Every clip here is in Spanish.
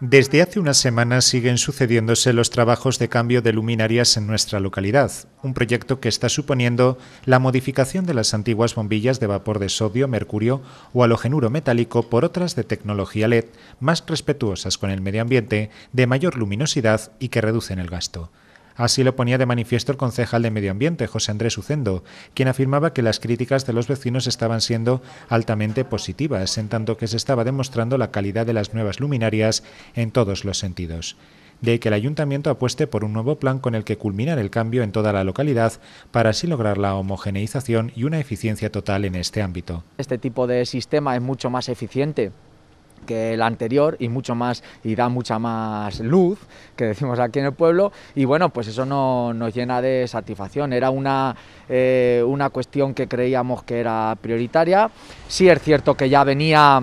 Desde hace unas semanas siguen sucediéndose los trabajos de cambio de luminarias en nuestra localidad, un proyecto que está suponiendo la modificación de las antiguas bombillas de vapor de sodio, mercurio o halogenuro metálico por otras de tecnología LED más respetuosas con el medio ambiente, de mayor luminosidad y que reducen el gasto. Así lo ponía de manifiesto el concejal de Medio Ambiente, José Andrés Ucendo, quien afirmaba que las críticas de los vecinos estaban siendo altamente positivas, en tanto que se estaba demostrando la calidad de las nuevas luminarias en todos los sentidos de que el ayuntamiento apueste por un nuevo plan con el que culminar el cambio en toda la localidad para así lograr la homogeneización y una eficiencia total en este ámbito. Este tipo de sistema es mucho más eficiente que el anterior y mucho más y da mucha más luz que decimos aquí en el pueblo y bueno pues eso no, nos llena de satisfacción era una eh, una cuestión que creíamos que era prioritaria sí es cierto que ya venía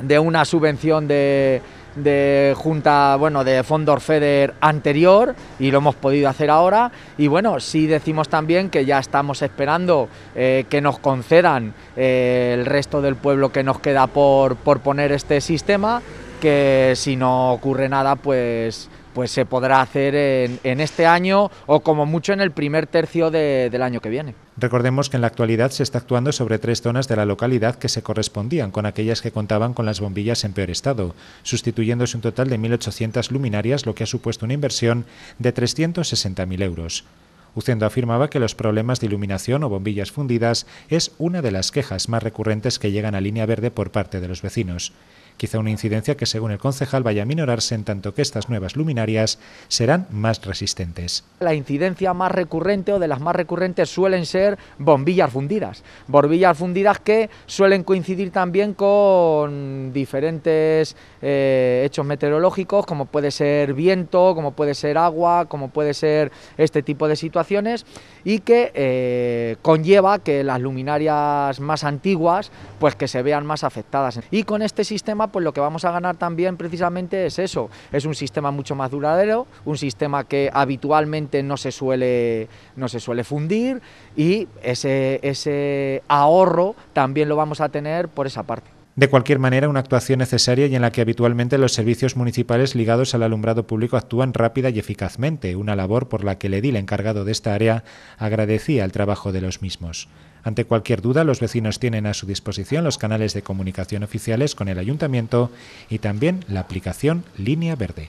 de una subvención de de junta, bueno, de Fondor Feder anterior y lo hemos podido hacer ahora. Y bueno, sí decimos también que ya estamos esperando eh, que nos concedan eh, el resto del pueblo que nos queda por, por poner este sistema, que si no ocurre nada, pues pues se podrá hacer en, este año o como mucho en el primer tercio del año que viene. Recordemos que en la actualidad se está actuando sobre tres zonas de la localidad que se correspondían con aquellas que contaban con las bombillas en peor estado, sustituyéndose un total de 1.800 luminarias, lo que ha supuesto una inversión de 360.000 euros. Ucendo afirmaba que los problemas de iluminación o bombillas fundidas es una de las quejas más recurrentes que llegan a Línea Verde por parte de los vecinos quizá una incidencia que según el concejal vaya a minorarse en tanto que estas nuevas luminarias serán más resistentes. La incidencia más recurrente o de las más recurrentes suelen ser bombillas fundidas, bombillas fundidas que suelen coincidir también con diferentes eh, hechos meteorológicos como puede ser viento, como puede ser agua, como puede ser este tipo de situaciones y que eh, conlleva que las luminarias más antiguas pues que se vean más afectadas. Y con este sistema pues lo que vamos a ganar también precisamente es eso. Es un sistema mucho más duradero, un sistema que habitualmente no se suele, no se suele fundir y ese, ese ahorro también lo vamos a tener por esa parte de cualquier manera una actuación necesaria y en la que habitualmente los servicios municipales ligados al alumbrado público actúan rápida y eficazmente, una labor por la que el edil encargado de esta área agradecía el trabajo de los mismos. Ante cualquier duda, los vecinos tienen a su disposición los canales de comunicación oficiales con el ayuntamiento y también la aplicación Línea Verde.